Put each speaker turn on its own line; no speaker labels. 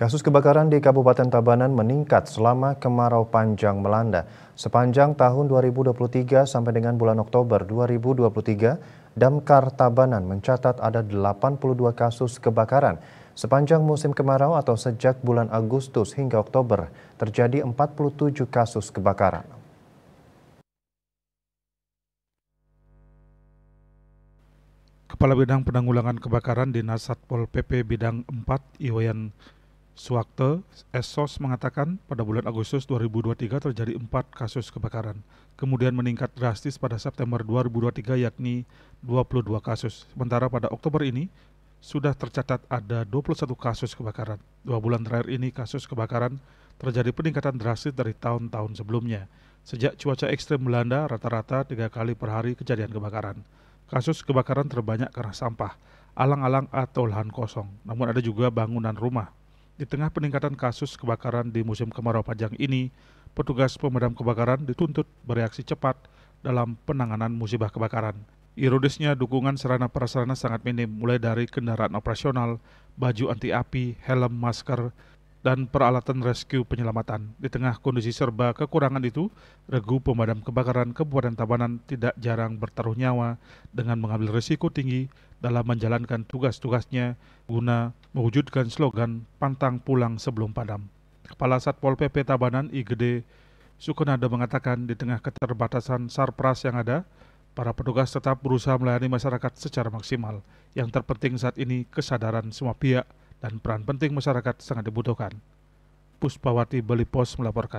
Kasus kebakaran di Kabupaten Tabanan meningkat selama kemarau panjang melanda. Sepanjang tahun 2023 sampai dengan bulan Oktober 2023, Damkar Tabanan mencatat ada 82 kasus kebakaran. Sepanjang musim kemarau atau sejak bulan Agustus hingga Oktober terjadi 47 kasus kebakaran.
Kepala Bidang Penanggulangan Kebakaran Dinas Satpol PP Bidang 4 Iwayan Suwakte Esos mengatakan pada bulan Agustus 2023 terjadi empat kasus kebakaran, kemudian meningkat drastis pada September 2023 yakni 22 kasus. Sementara pada Oktober ini sudah tercatat ada 21 kasus kebakaran. Dua bulan terakhir ini kasus kebakaran terjadi peningkatan drastis dari tahun-tahun sebelumnya. Sejak cuaca ekstrim melanda, rata-rata tiga kali per hari kejadian kebakaran. Kasus kebakaran terbanyak karena sampah, alang-alang atau lahan kosong. Namun ada juga bangunan rumah di tengah peningkatan kasus kebakaran di musim kemarau panjang ini, petugas pemadam kebakaran dituntut bereaksi cepat dalam penanganan musibah kebakaran. Ironisnya, dukungan sarana prasarana sangat minim, mulai dari kendaraan operasional, baju anti api, helm, masker, dan peralatan rescue penyelamatan. Di tengah kondisi serba kekurangan itu, regu pemadam kebakaran Kabupaten Tabanan tidak jarang bertaruh nyawa dengan mengambil risiko tinggi dalam menjalankan tugas-tugasnya guna mewujudkan slogan pantang pulang sebelum padam. Kepala Satpol PP Tabanan IGD Sukunada mengatakan di tengah keterbatasan sarpras yang ada, para petugas tetap berusaha melayani masyarakat secara maksimal. Yang terpenting saat ini kesadaran semua pihak dan peran penting masyarakat sangat dibutuhkan. Puspawati Belipos melaporkan.